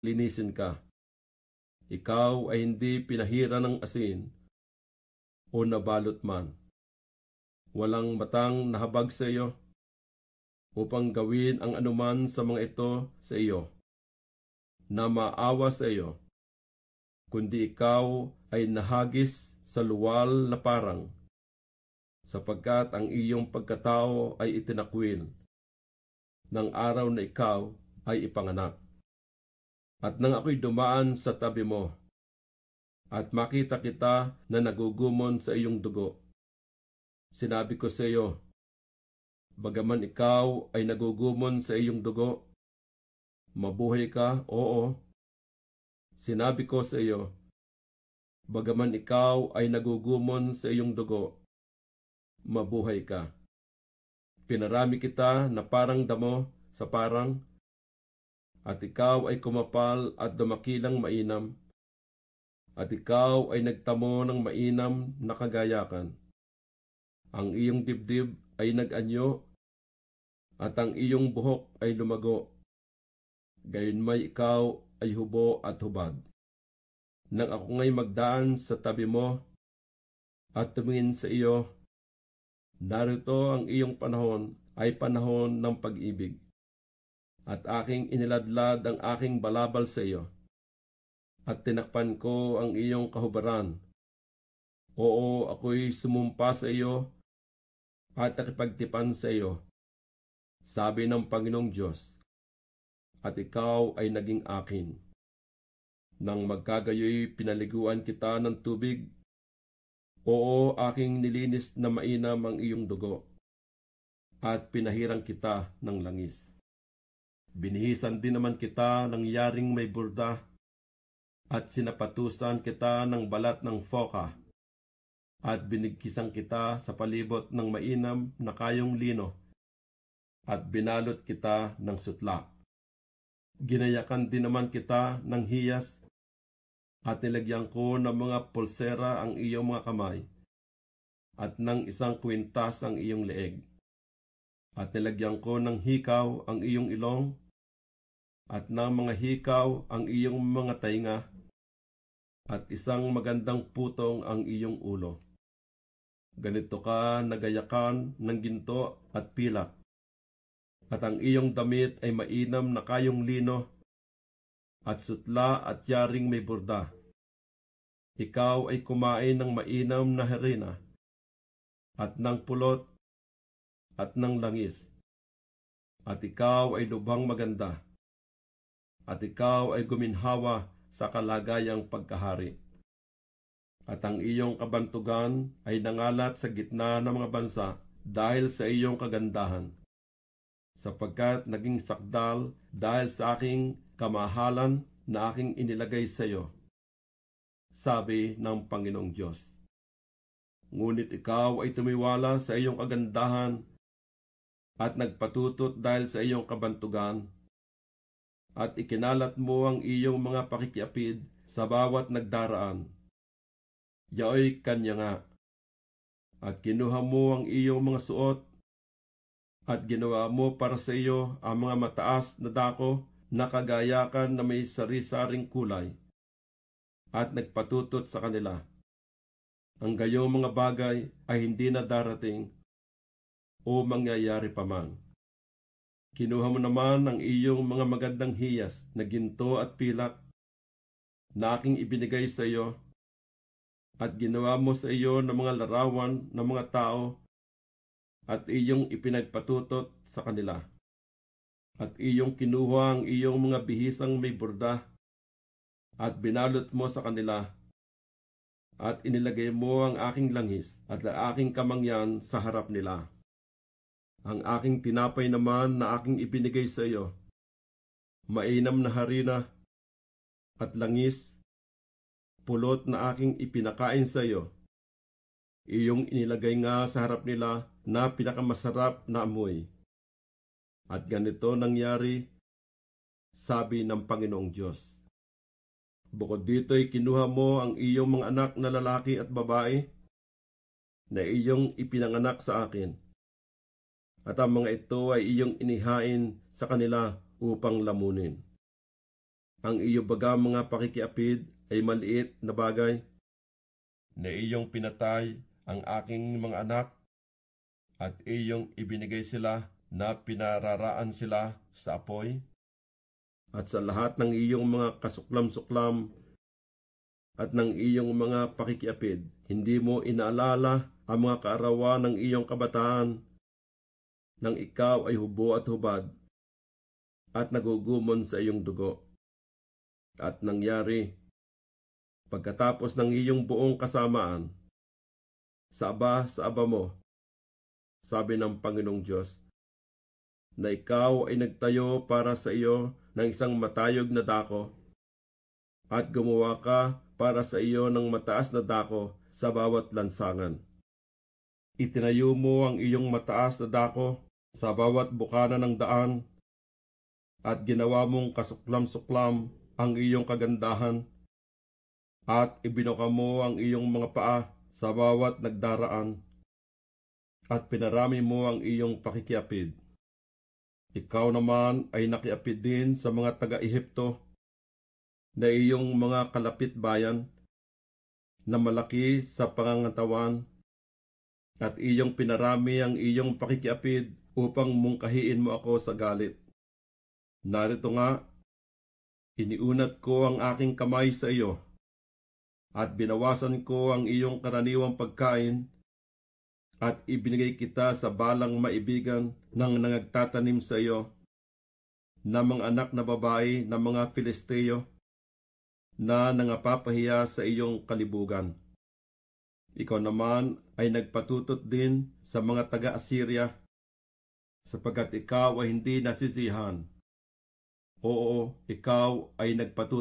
linisin ka. Ikaw ay hindi pinahira ng asin o nabalot man. Walang matang nahabag sa iyo upang gawin ang anuman sa mga ito sa iyo na maawa sa iyo, kundi ikaw ay nahagis sa luwal na parang, sapagkat ang iyong pagkatao ay itinakwil ng araw na ikaw ay ipanganak. At nang ako'y dumaan sa tabi mo, at makita kita na nagugumon sa iyong dugo, sinabi ko sa iyo, bagaman ikaw ay nagugumon sa iyong dugo, mabuhay ka, oo. Sinabi ko sa iyo, bagaman ikaw ay nagugumon sa iyong dugo, mabuhay ka. Pinarami kita na parang damo sa parang at ikaw ay kumapal at dumakilang mainam, at ikaw ay nagtamo ng mainam na kagayakan. Ang iyong dibdib ay nag-anyo, at ang iyong buhok ay lumago. Gayon may ikaw ay hubo at hubad. Nang ako ngay magdaan sa tabi mo at tumingin sa iyo, narito ang iyong panahon ay panahon ng pag-ibig at aking iniladlad ang aking balabal sa iyo, at tinakpan ko ang iyong kahubaran. Oo, ako'y sumumpa sa iyo at nakipagtipan sa iyo, sabi ng Panginoong Diyos, at ikaw ay naging akin. Nang magkagayoy pinaliguan kita ng tubig, oo, aking nilinis na mainam ang iyong dugo, at pinahirang kita ng langis. Binihisan din naman kita ng yaring may burda at sinapatusan kita ng balat ng foka at binigkisan kita sa palibot ng mainam na kayong lino at binalot kita ng sutla. Ginayakan din naman kita ng hiyas at nilagyan ko ng mga pulsera ang iyong mga kamay at ng isang kwintas ang iyong leeg at nilagyan ko ng hikaw ang iyong ilong, at ng mga hikaw ang iyong mga tainga, at isang magandang putong ang iyong ulo. Ganito ka nagayakan ng ginto at pilak, at ang iyong damit ay mainam na kayong lino, at sutla at yaring may burda. Ikaw ay kumain ng mainam na harina, at ng pulot at ng langis. At ikaw ay lubhang maganda, at ikaw ay guminhawa sa kalagayang pagkahari. At ang iyong kabantugan ay nangalat sa gitna ng mga bansa dahil sa iyong kagandahan, sapagkat naging sakdal dahil sa aking kamahalan na aking inilagay sa iyo, sabi ng Panginoong Diyos. Ngunit ikaw ay tumiwala sa iyong kagandahan at nagpatutot dahil sa iyong kabantugan, at ikinalat mo ang iyong mga pakikiapid sa bawat nagdaraan. Yaoy kanya nga, at kinuha mo ang iyong mga suot, at ginawa mo para sa iyo ang mga mataas na dako na kagayakan na may sari-saring kulay, at nagpatutot sa kanila. Ang gayong mga bagay ay hindi na darating o mangyayari pa man. Kinuha mo naman ang iyong mga magandang hiyas na ginto at pilak na aking ibinigay sa iyo at ginawa mo sa iyo ng mga larawan ng mga tao at iyong ipinagpatutot sa kanila. At iyong kinuha ang iyong mga bihisang may burda at binalot mo sa kanila at inilagay mo ang aking langis at ang aking kamangyan sa harap nila. Ang aking tinapay naman na aking ibinigay sa iyo, mainam na harina at langis, pulot na aking ipinakain sa iyo. Iyong inilagay nga sa harap nila na pinakamasarap na amoy. At ganito nangyari, sabi ng Panginoong Diyos. Bukod dito'y kinuha mo ang iyong mga anak na lalaki at babae na iyong ipinanganak sa akin at ang mga ito ay iyong inihain sa kanila upang lamunin. Ang iyo baga mga pakikiapid ay maliit na bagay na iyong pinatay ang aking mga anak at iyong ibinigay sila na pinararaan sila sa apoy at sa lahat ng iyong mga kasuklam-suklam at ng iyong mga pakikiapid. Hindi mo inaalala ang mga kaarawan ng iyong kabataan nang ikaw ay hubo at hubad at nagugumon sa iyong dugo. At nangyari, pagkatapos ng iyong buong kasamaan, sa aba sa aba mo, sabi ng Panginoong Diyos, na ikaw ay nagtayo para sa iyo ng isang matayog na dako, at gumawa ka para sa iyo ng mataas na dako sa bawat lansangan. Itinayo mo ang iyong mataas na dako sa bawat bukana ng daan at ginawa mong kasuklam-suklam ang iyong kagandahan at ibinuka mo ang iyong mga paa sa bawat nagdaraan at pinarami mo ang iyong pakikiapid. Ikaw naman ay nakiapid din sa mga taga-Ehipto na iyong mga kalapit bayan na malaki sa pangangatawan at iyong pinarami ang iyong pakikiapid upang mungkahiin mo ako sa galit. Narito nga, iniunat ko ang aking kamay sa iyo, at binawasan ko ang iyong karaniwang pagkain, at ibinigay kita sa balang maibigan ng nangagtatanim sa iyo, na mga anak na babae ng mga Filisteo, na nangapapahiya sa iyong kalibugan. Ikaw naman ay nagpatutot din sa mga taga-Assyria sapagkat ikaw ay hindi nasisihan. Oo, ikaw ay nagpatutuloy